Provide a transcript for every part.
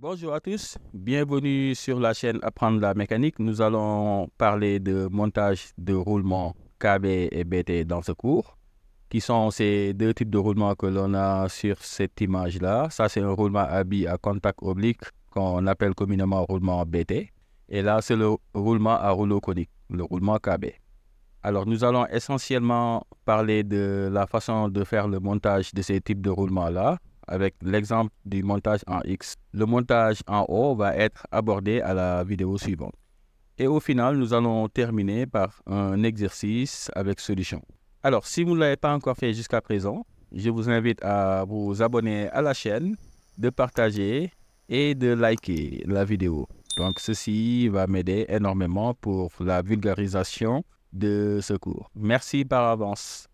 Bonjour à tous, bienvenue sur la chaîne Apprendre la mécanique. Nous allons parler de montage de roulements KB et BT dans ce cours, qui sont ces deux types de roulements que l'on a sur cette image-là. Ça, c'est un roulement à billes à contact oblique qu'on appelle communément roulement BT. Et là, c'est le roulement à rouleaux conique, le roulement KB. Alors, nous allons essentiellement parler de la façon de faire le montage de ces types de roulements-là, avec l'exemple du montage en X. Le montage en O va être abordé à la vidéo suivante. Et au final, nous allons terminer par un exercice avec solution. Alors, si vous ne l'avez pas encore fait jusqu'à présent, je vous invite à vous abonner à la chaîne, de partager et de liker la vidéo. Donc, ceci va m'aider énormément pour la vulgarisation de ce cours. Merci par avance.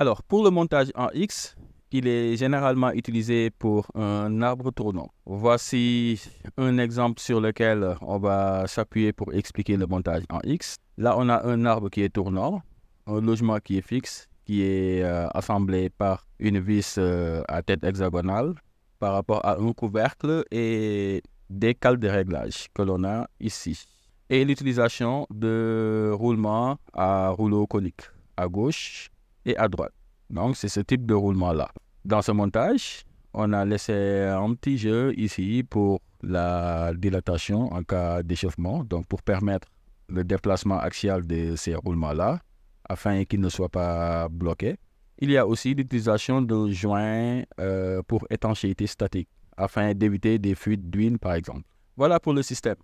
Alors, pour le montage en X, il est généralement utilisé pour un arbre tournant. Voici un exemple sur lequel on va s'appuyer pour expliquer le montage en X. Là, on a un arbre qui est tournant, un logement qui est fixe, qui est euh, assemblé par une vis euh, à tête hexagonale par rapport à un couvercle et des cales de réglage que l'on a ici. Et l'utilisation de roulements à rouleaux coniques à gauche et à droite. Donc, c'est ce type de roulement-là. Dans ce montage, on a laissé un petit jeu ici pour la dilatation en cas d'échauffement, donc pour permettre le déplacement axial de ces roulements-là, afin qu'ils ne soient pas bloqués. Il y a aussi l'utilisation de joints euh, pour étanchéité statique, afin d'éviter des fuites d'huile, par exemple. Voilà pour le système.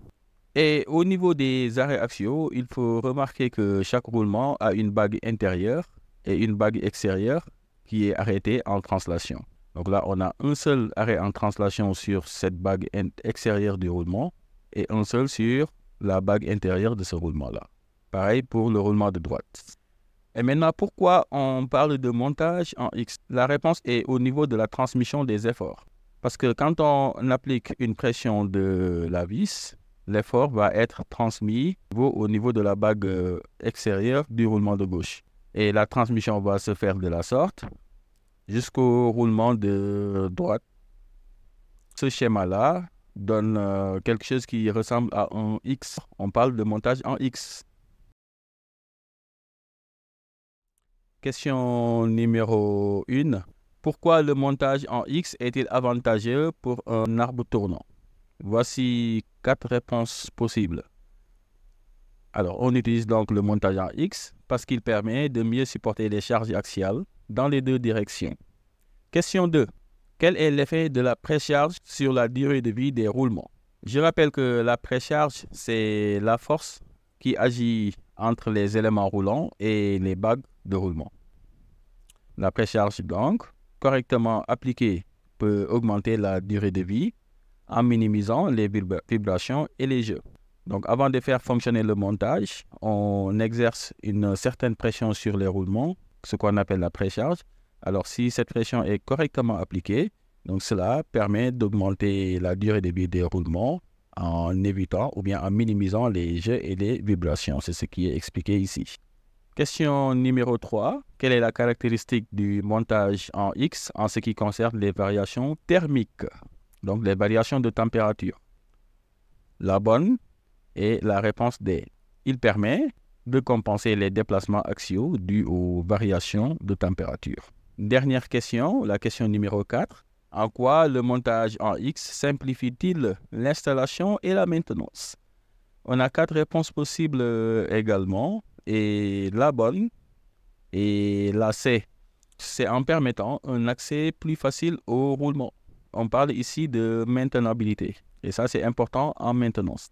Et au niveau des arrêts axiaux, il faut remarquer que chaque roulement a une bague intérieure et une bague extérieure qui est arrêtée en translation. Donc là, on a un seul arrêt en translation sur cette bague extérieure du roulement et un seul sur la bague intérieure de ce roulement-là. Pareil pour le roulement de droite. Et maintenant, pourquoi on parle de montage en X La réponse est au niveau de la transmission des efforts. Parce que quand on applique une pression de la vis, l'effort va être transmis au niveau de la bague euh, extérieure du roulement de gauche. Et la transmission va se faire de la sorte jusqu'au roulement de droite. Ce schéma-là donne euh, quelque chose qui ressemble à un X. On parle de montage en X. Question numéro 1. Pourquoi le montage en X est-il avantageux pour un arbre tournant Voici quatre réponses possibles. Alors, on utilise donc le montage en X parce qu'il permet de mieux supporter les charges axiales dans les deux directions. Question 2. Quel est l'effet de la précharge sur la durée de vie des roulements Je rappelle que la précharge, c'est la force qui agit entre les éléments roulants et les bagues de roulement. La précharge, donc, correctement appliquée, peut augmenter la durée de vie en minimisant les vibrations et les jeux. Donc avant de faire fonctionner le montage, on exerce une certaine pression sur les roulements, ce qu'on appelle la précharge. Alors si cette pression est correctement appliquée, donc cela permet d'augmenter la durée de vie des roulements en évitant ou bien en minimisant les jets et les vibrations. C'est ce qui est expliqué ici. Question numéro 3. Quelle est la caractéristique du montage en X en ce qui concerne les variations thermiques, donc les variations de température La bonne et la réponse D, il permet de compenser les déplacements axiaux dus aux variations de température. Dernière question, la question numéro 4. En quoi le montage en X simplifie-t-il l'installation et la maintenance On a quatre réponses possibles euh, également. Et la bonne et la C, c'est en permettant un accès plus facile au roulement. On parle ici de maintenabilité. Et ça, c'est important en maintenance.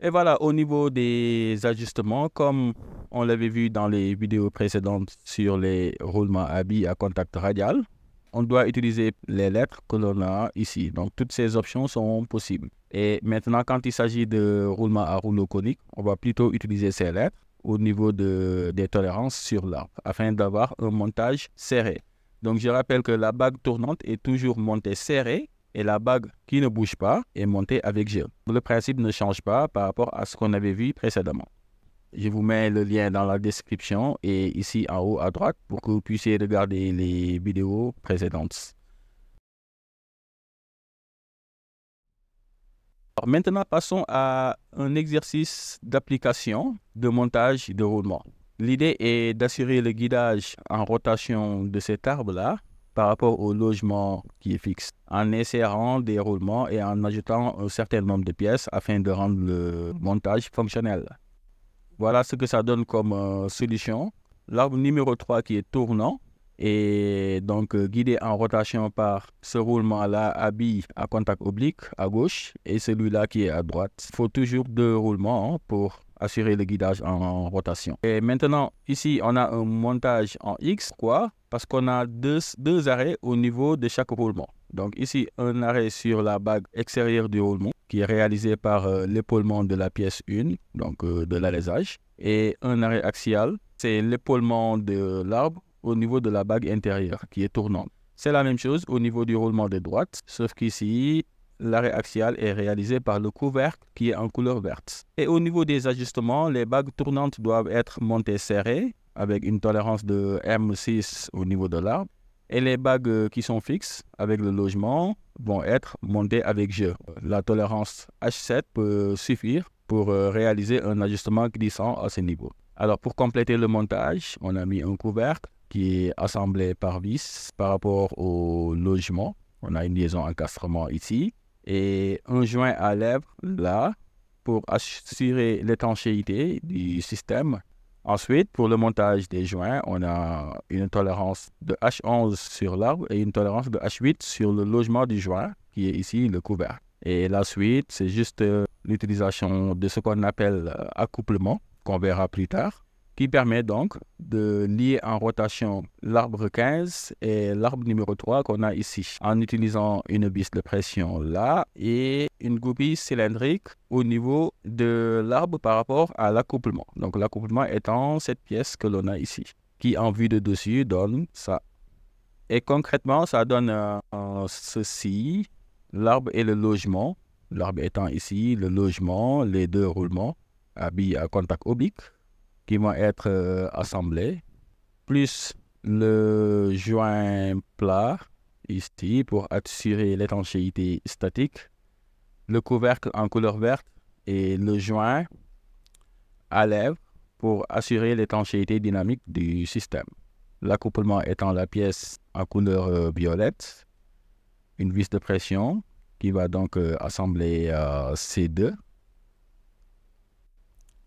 Et voilà, au niveau des ajustements, comme on l'avait vu dans les vidéos précédentes sur les roulements à billes à contact radial, on doit utiliser les lettres que l'on a ici. Donc, toutes ces options sont possibles. Et maintenant, quand il s'agit de roulements à rouleaux coniques, on va plutôt utiliser ces lettres au niveau de, des tolérances sur l'arbre afin d'avoir un montage serré. Donc, je rappelle que la bague tournante est toujours montée serrée et la bague qui ne bouge pas est montée avec gel. Le principe ne change pas par rapport à ce qu'on avait vu précédemment. Je vous mets le lien dans la description et ici en haut à droite pour que vous puissiez regarder les vidéos précédentes. maintenant, passons à un exercice d'application, de montage, de roulement. L'idée est d'assurer le guidage en rotation de cet arbre-là par rapport au logement qui est fixe, en insérant des roulements et en ajoutant un certain nombre de pièces afin de rendre le montage fonctionnel. Voilà ce que ça donne comme euh, solution. L'arbre numéro 3 qui est tournant et donc euh, guidé en rotation par ce roulement-là à billes à contact oblique à gauche et celui-là qui est à droite. Il faut toujours deux roulements hein, pour assurer le guidage en rotation. Et maintenant, ici, on a un montage en X. Pourquoi Parce qu'on a deux, deux arrêts au niveau de chaque roulement. Donc ici, un arrêt sur la bague extérieure du roulement qui est réalisé par euh, l'épaulement de la pièce 1, donc euh, de l'alésage, et un arrêt axial, c'est l'épaulement de l'arbre au niveau de la bague intérieure qui est tournante. C'est la même chose au niveau du roulement de droite, sauf qu'ici, l'arrêt axial est réalisé par le couvercle qui est en couleur verte. Et au niveau des ajustements, les bagues tournantes doivent être montées serrées avec une tolérance de M6 au niveau de l'arbre. Et les bagues qui sont fixes avec le logement vont être montées avec jeu. La tolérance H7 peut suffire pour euh, réaliser un ajustement glissant à ce niveau. Alors pour compléter le montage, on a mis un couvercle qui est assemblé par vis par rapport au logement. On a une liaison encastrement ici et un joint à lèvres là pour assurer l'étanchéité du système. Ensuite, pour le montage des joints, on a une tolérance de H11 sur l'arbre et une tolérance de H8 sur le logement du joint, qui est ici le couvert. Et la suite, c'est juste euh, l'utilisation de ce qu'on appelle euh, accouplement, qu'on verra plus tard qui permet donc de lier en rotation l'arbre 15 et l'arbre numéro 3 qu'on a ici en utilisant une bise de pression là et une goupille cylindrique au niveau de l'arbre par rapport à l'accouplement. Donc l'accouplement étant cette pièce que l'on a ici qui en vue de dessus donne ça. Et concrètement, ça donne euh, ceci, l'arbre et le logement. L'arbre étant ici, le logement, les deux roulements, habillés à contact oblique qui vont être euh, assemblés, plus le joint plat ici pour assurer l'étanchéité statique, le couvercle en couleur verte et le joint à lèvres pour assurer l'étanchéité dynamique du système. L'accouplement étant la pièce en couleur euh, violette, une vis de pression qui va donc euh, assembler ces deux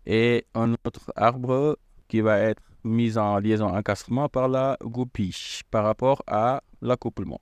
et un autre arbre qui va être mis en liaison encastrement par la goupille par rapport à l'accouplement.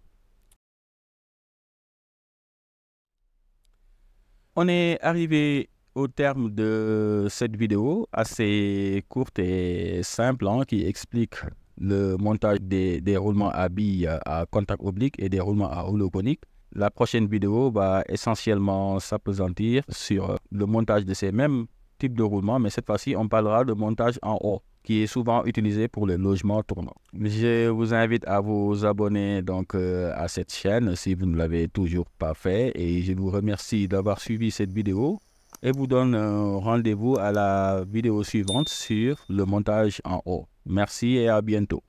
On est arrivé au terme de cette vidéo assez courte et simple hein, qui explique le montage des, des roulements à billes à contact oblique et des roulements à rouleau conique. La prochaine vidéo va essentiellement s'apesantir sur le montage de ces mêmes de roulement, mais cette fois-ci, on parlera de montage en haut qui est souvent utilisé pour les logements tournants. Je vous invite à vous abonner donc euh, à cette chaîne si vous ne l'avez toujours pas fait et je vous remercie d'avoir suivi cette vidéo et vous donne euh, rendez-vous à la vidéo suivante sur le montage en haut. Merci et à bientôt.